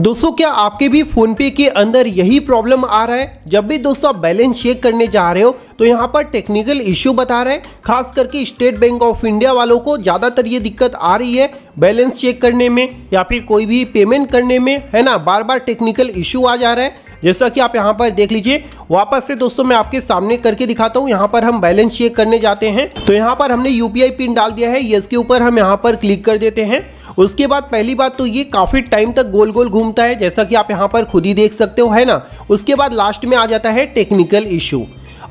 दोस्तों क्या आपके भी फोन पे के अंदर यही प्रॉब्लम आ रहा है जब भी दोस्तों आप बैलेंस चेक करने जा रहे हो तो यहाँ पर टेक्निकल इश्यू बता रहे हैं खास करके स्टेट बैंक ऑफ इंडिया वालों को ज़्यादातर ये दिक्कत आ रही है बैलेंस चेक करने में या फिर कोई भी पेमेंट करने में है ना बार बार टेक्निकल इश्यू आ जा रहा है जैसा कि आप यहाँ पर देख लीजिए वापस से दोस्तों मैं आपके सामने करके दिखाता हूँ यहाँ पर हम बैलेंस चेक करने जाते हैं तो यहाँ पर हमने यूपीआई पिन डाल दिया है इसके ऊपर हम यहाँ पर क्लिक कर देते हैं उसके बाद पहली बात तो ये काफ़ी टाइम तक गोल गोल घूमता है जैसा कि आप यहाँ पर खुद ही देख सकते हो है ना उसके बाद लास्ट में आ जाता है टेक्निकल इशू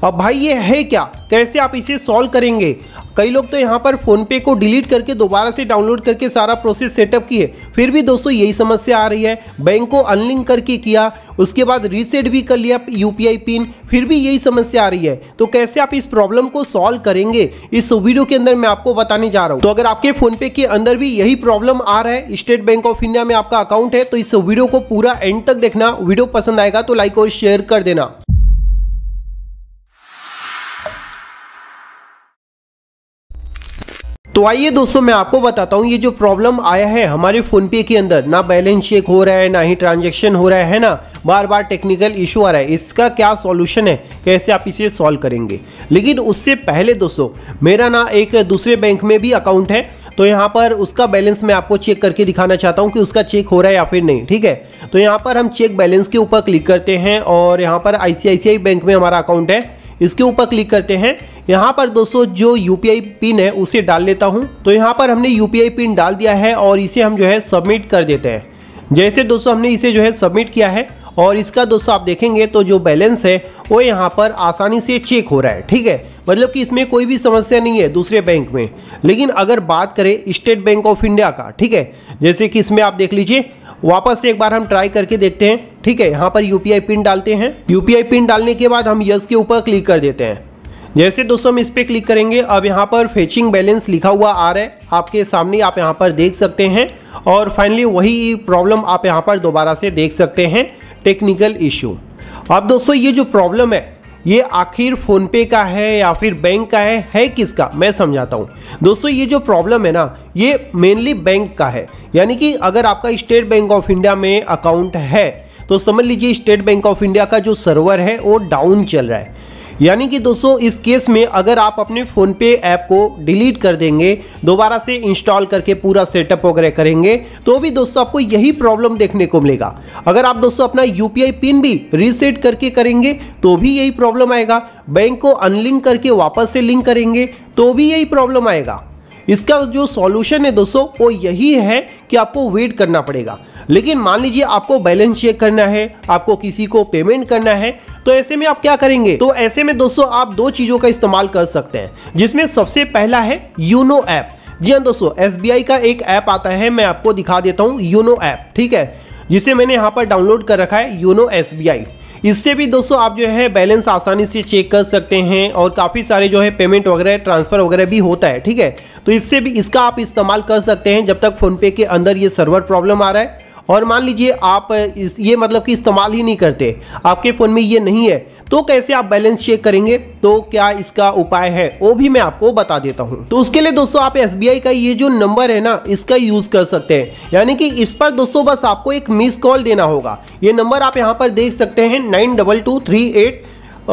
अब भाई ये है क्या कैसे आप इसे सॉल्व करेंगे कई लोग तो यहाँ पर फ़ोनपे को डिलीट करके दोबारा से डाउनलोड करके सारा प्रोसेस सेटअप किए फिर भी दोस्तों यही समस्या आ रही है बैंक को अनलिंक करके किया उसके बाद रीसेट भी कर लिया यू पिन फिर भी यही समस्या आ रही है तो कैसे आप इस प्रॉब्लम को सॉल्व करेंगे इस वीडियो के अंदर मैं आपको बताने जा रहा हूँ तो अगर आपके फ़ोनपे के अंदर भी यही प्रॉब्लम आ रहा है स्टेट बैंक ऑफ इंडिया में आपका अकाउंट है तो इस वीडियो को पूरा एंड तक देखना वीडियो पसंद आएगा तो लाइक और शेयर कर देना तो आइए दोस्तों मैं आपको बताता हूँ ये जो प्रॉब्लम आया है हमारे फ़ोनपे के अंदर ना बैलेंस चेक हो रहा है ना ही ट्रांजेक्शन हो रहा है ना बार बार टेक्निकल इशू आ रहा है इसका क्या सॉल्यूशन है कैसे आप इसे सॉल्व करेंगे लेकिन उससे पहले दोस्तों मेरा ना एक दूसरे बैंक में भी अकाउंट है तो यहाँ पर उसका बैलेंस मैं आपको चेक करके दिखाना चाहता हूँ कि उसका चेक हो रहा है या फिर नहीं ठीक है तो यहाँ पर हम चेक बैलेंस के ऊपर क्लिक करते हैं और यहाँ पर आई बैंक में हमारा अकाउंट है इसके ऊपर क्लिक करते हैं यहाँ पर दोस्तों जो यू पिन है उसे डाल लेता हूँ तो यहाँ पर हमने यू पिन डाल दिया है और इसे हम जो है सबमिट कर देते हैं जैसे दोस्तों हमने इसे जो है सबमिट किया है और इसका दोस्तों आप देखेंगे तो जो बैलेंस है वो यहाँ पर आसानी से चेक हो रहा है ठीक है मतलब कि इसमें कोई भी समस्या नहीं है दूसरे बैंक में लेकिन अगर बात करें स्टेट बैंक ऑफ इंडिया का ठीक है जैसे कि इसमें आप देख लीजिए वापस से एक बार हम ट्राई करके देखते हैं ठीक है यहाँ पर यू पिन डालते हैं यू पिन डालने के बाद हम यस के ऊपर क्लिक कर देते हैं जैसे दोस्तों हम इस पर क्लिक करेंगे अब यहाँ पर फेचिंग बैलेंस लिखा हुआ आ रहा है आपके सामने आप यहाँ पर देख सकते हैं और फाइनली वही प्रॉब्लम आप यहाँ पर दोबारा से देख सकते हैं टेक्निकल इश्यू अब दोस्तों ये जो प्रॉब्लम है ये आखिर फ़ोनपे का है या फिर बैंक का है है किसका मैं समझाता हूँ दोस्तों ये जो प्रॉब्लम है ना ये मेनली बैंक का है यानी कि अगर आपका स्टेट बैंक ऑफ इंडिया में अकाउंट है तो समझ लीजिए स्टेट बैंक ऑफ इंडिया का जो सर्वर है वो डाउन चल रहा है यानी कि दोस्तों इस केस में अगर आप अपने फ़ोन पे ऐप को डिलीट कर देंगे दोबारा से इंस्टॉल करके पूरा सेटअप वगैरह करेंगे तो भी दोस्तों आपको यही प्रॉब्लम देखने को मिलेगा अगर आप दोस्तों अपना यू पिन भी रीसेट करके करेंगे तो भी यही प्रॉब्लम आएगा बैंक को अनलिंक करके वापस से लिंक करेंगे तो भी यही प्रॉब्लम आएगा इसका जो सॉल्यूशन है दोस्तों वो यही है कि आपको वेट करना पड़ेगा लेकिन मान लीजिए आपको बैलेंस चेक करना है आपको किसी को पेमेंट करना है तो ऐसे में आप क्या करेंगे तो ऐसे में दोस्तों आप दो चीज़ों का इस्तेमाल कर सकते हैं जिसमें सबसे पहला है यूनो ऐप जी हाँ दोस्तों एस का एक ऐप आता है मैं आपको दिखा देता हूँ यूनो ऐप ठीक है जिसे मैंने यहाँ पर डाउनलोड कर रखा है यूनो एस इससे भी दोस्तों आप जो है बैलेंस आसानी से चेक कर सकते हैं और काफ़ी सारे जो है पेमेंट वगैरह ट्रांसफ़र वगैरह भी होता है ठीक है तो इससे भी इसका आप इस्तेमाल कर सकते हैं जब तक फ़ोनपे के अंदर ये सर्वर प्रॉब्लम आ रहा है और मान लीजिए आप इस ये मतलब कि इस्तेमाल ही नहीं करते आपके फ़ोन में ये नहीं है तो कैसे आप बैलेंस चेक करेंगे तो क्या इसका उपाय है वो भी मैं आपको बता देता हूँ तो उसके लिए दोस्तों आप एस का ये जो नंबर है ना इसका यूज कर सकते हैं यानी कि इस पर दोस्तों बस आपको एक मिस कॉल देना होगा ये नंबर आप यहाँ पर देख सकते हैं nine double two three eight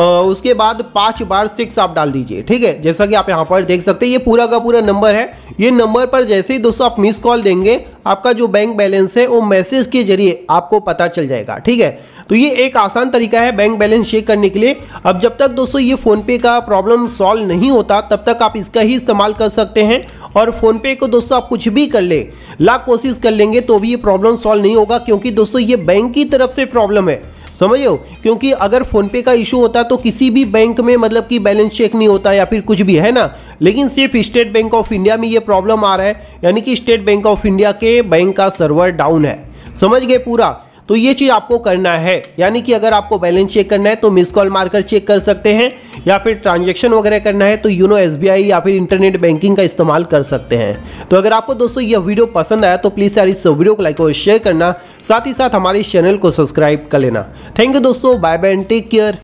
उसके बाद पाँच बार सिक्स आप डाल दीजिए ठीक है जैसा कि आप यहाँ पर देख सकते हैं ये पूरा का पूरा नंबर है ये नंबर पर जैसे ही दोस्तों आप मिस कॉल देंगे आपका जो बैंक बैलेंस है वो मैसेज के जरिए आपको पता चल जाएगा ठीक है तो ये एक आसान तरीका है बैंक बैलेंस चेक करने के लिए अब जब तक दोस्तों ये फ़ोनपे का प्रॉब्लम सॉल्व नहीं होता तब तक आप इसका ही इस्तेमाल कर सकते हैं और फ़ोनपे को दोस्तों आप कुछ भी कर ले लाख कोशिश कर लेंगे तो भी ये प्रॉब्लम सॉल्व नहीं होगा क्योंकि दोस्तों ये बैंक की तरफ से प्रॉब्लम है समझो क्योंकि अगर फ़ोनपे का इशू होता तो किसी भी बैंक में मतलब कि बैलेंस चेक नहीं होता या फिर कुछ भी है ना लेकिन सिर्फ स्टेट बैंक ऑफ इंडिया में ये प्रॉब्लम आ रहा है यानी कि स्टेट बैंक ऑफ इंडिया के बैंक का सर्वर डाउन है समझ गए पूरा तो ये चीज़ आपको करना है यानी कि अगर आपको बैलेंस चेक करना है तो मिस कॉल मारकर चेक कर सकते हैं या फिर ट्रांजेक्शन वगैरह करना है तो यूनो एस या फिर इंटरनेट बैंकिंग का इस्तेमाल कर सकते हैं तो अगर आपको दोस्तों यह वीडियो पसंद आया तो प्लीज़ यार इस वीडियो को लाइक और शेयर करना साथ ही साथ हमारे चैनल को सब्सक्राइब कर लेना थैंक यू दोस्तों बाय बाय टेक केयर